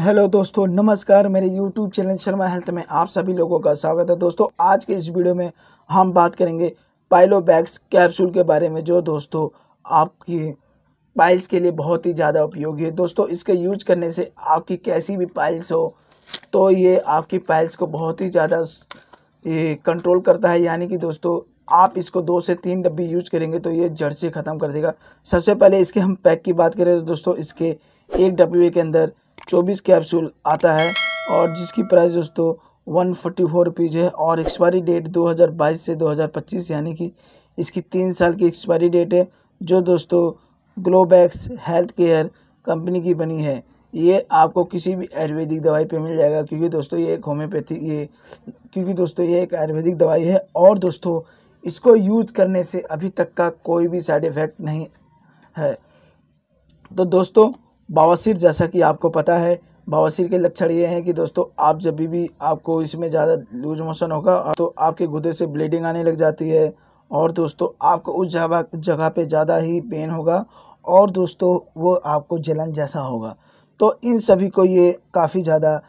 hello दोस्तों नमस्कार मेरे यूट्यूब चैनल शर्मा हेल्थ में आप सभी लोगों का स्वागत है दोस्तों आज के इस वीडियो में हम बात करेंगे पाइलोबैक्स कैप्सूल के बारे में जो दोस्तों आपकी पाइल्स के लिए बहुत ही ज़्यादा उपयोगी है दोस्तों इसके यूज करने से आपकी कैसी भी पाइल्स हो तो ये आपकी पाइल्स को बहुत ही ज़्यादा कंट्रोल करता है यानी कि दोस्तों आप इसको दो से तीन डब्बी यूज करेंगे तो ये जड़ से ख़त्म कर देगा सबसे पहले इसके हम पैक की बात करें तो दोस्तों इसके एक डब्बे के अंदर चौबीस कैप्सूल आता है और जिसकी प्राइस दोस्तों वन फोर्टी फोर रुपीज़ है और एक्सपायरी डेट 2022 से 2025 यानी कि इसकी तीन साल की एक्सपायरी डेट है जो दोस्तों ग्लोबैक्स हेल्थ केयर कंपनी की बनी है ये आपको किसी भी आयुर्वेदिक दवाई पे मिल जाएगा क्योंकि दोस्तों ये एक होम्योपैथी ये क्योंकि दोस्तों ये एक आयुर्वेदिक दवाई है और दोस्तों इसको यूज करने से अभी तक का कोई भी साइड इफ़ेक्ट नहीं है तो दोस्तों बावसर जैसा कि आपको पता है बावसिर के लक्षण ये हैं कि दोस्तों आप जब भी आपको इसमें ज़्यादा लूज मोशन होगा तो आपके गुदे से ब्लीडिंग आने लग जाती है और दोस्तों आपको उस जगह जगह पर ज़्यादा ही पेन होगा और दोस्तों वो आपको जलन जैसा होगा तो इन सभी को ये काफ़ी ज़्यादा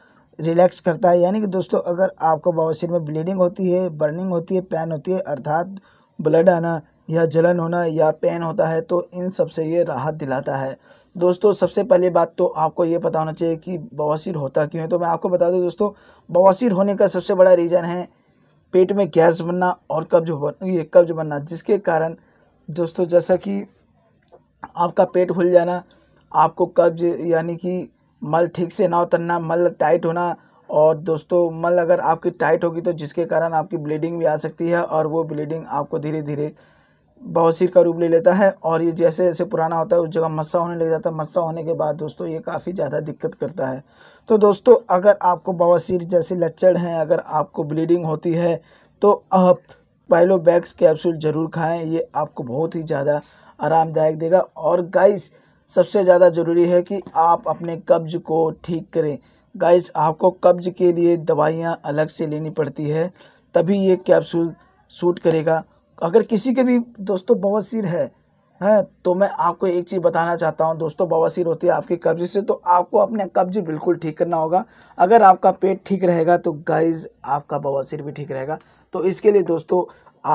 रिलैक्स करता है यानी कि दोस्तों अगर आपको बावसर में ब्लीडिंग होती है बर्निंग होती है पेन होती है अर्थात ब्लड आना या जलन होना या पेन होता है तो इन सब से ये राहत दिलाता है दोस्तों सबसे पहले बात तो आपको ये पता होना चाहिए कि बवासीर होता क्यों है तो मैं आपको बता दूं दोस्तों बवासीर होने का सबसे बड़ा रीज़न है पेट में गैस बनना और कब्ज बन ये कब्ज बनना जिसके कारण दोस्तों जैसा कि आपका पेट फूल जाना आपको कब्ज यानी कि मल ठीक से ना उतरना मल टाइट होना और दोस्तों मल अगर आपकी टाइट होगी तो जिसके कारण आपकी ब्लीडिंग भी आ सकती है और वो ब्लीडिंग आपको धीरे धीरे बवसर का रूप ले लेता है और ये जैसे जैसे पुराना होता है उस जगह मस्सा होने लग जाता है मस्सा होने के बाद दोस्तों ये काफ़ी ज़्यादा दिक्कत करता है तो दोस्तों अगर आपको बवसर जैसे लच्चड़ हैं अगर आपको ब्लीडिंग होती है तो आप पाइलोबैक्स कैप्सूल ज़रूर खाएं ये आपको बहुत ही ज़्यादा आरामदायक देगा और गाइस सबसे ज़्यादा ज़रूरी है कि आप अपने कब्ज को ठीक करें गाइस आपको कब्ज के लिए दवाइयाँ अलग से लेनी पड़ती है तभी ये कैप्सूल सूट करेगा अगर किसी के भी दोस्तों बवासीर है हैं तो मैं आपको एक चीज़ बताना चाहता हूं दोस्तों बवासीर होती है आपके कब्ज़ से तो आपको अपने कब्जे बिल्कुल ठीक करना होगा अगर आपका पेट ठीक रहेगा तो गाइज आपका बवासीर भी ठीक रहेगा तो इसके लिए दोस्तों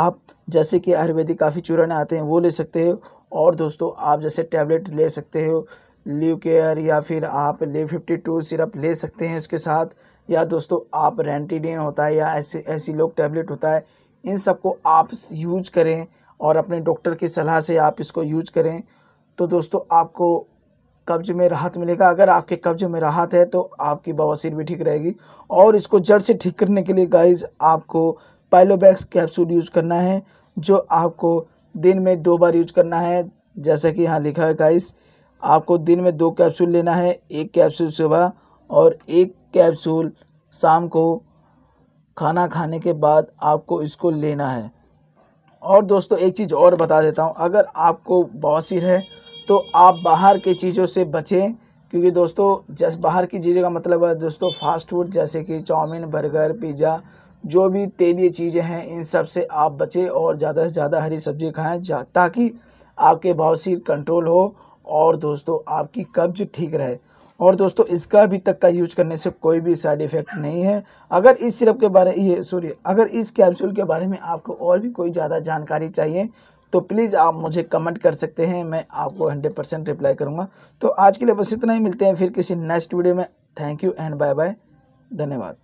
आप जैसे कि आयुर्वेदिक काफ़ी चूरण आते हैं वो ले सकते हो और दोस्तों आप जैसे टैबलेट ले सकते हो लीव केयर या फिर आप ले फिफ्टी टू सिरप ले सकते हैं उसके साथ या दोस्तों आप रेंटीडिन होता है या ऐसे ऐसी लोग टैबलेट होता है इन सबको आप यूज करें और अपने डॉक्टर की सलाह से आप इसको यूज करें तो दोस्तों आपको कब्ज में राहत मिलेगा अगर आपके कब्ज में राहत है तो आपकी बवासीर भी ठीक रहेगी और इसको जड़ से ठीक करने के लिए गाइज आपको पाइलोबैक्स कैप्सूल यूज करना है जो आपको दिन में दो बार यूज करना है जैसा कि यहाँ लिखा है गाइस आपको दिन में दो कैप्सूल लेना है एक कैप्सूल सुबह और एक कैप्सूल शाम को खाना खाने के बाद आपको इसको लेना है और दोस्तों एक चीज़ और बता देता हूँ अगर आपको बवासीर है तो आप बाहर की चीज़ों से बचें क्योंकि दोस्तों जैसे बाहर की चीज़ों का मतलब है दोस्तों फास्ट फूड जैसे कि चाउमीन बर्गर पिज़्ज़ा जो भी तेलीय चीज़ें हैं इन सब से आप बचें और ज़्यादा से ज़्यादा हरी सब्जी खाएँ ताकि आपके बवासीर कंट्रोल हो और दोस्तों आपकी कब्ज ठीक रहे और दोस्तों इसका अभी तक का यूज करने से कोई भी साइड इफेक्ट नहीं है अगर इस सिरप के बारे ये सॉरी अगर इस कैप्सूल के बारे में आपको और भी कोई ज़्यादा जानकारी चाहिए तो प्लीज़ आप मुझे कमेंट कर सकते हैं मैं आपको हंड्रेड परसेंट रिप्लाई करूँगा तो आज के लिए बस इतना ही मिलते हैं फिर किसी नेक्स्ट वीडियो में thank you and bye bye धन्यवाद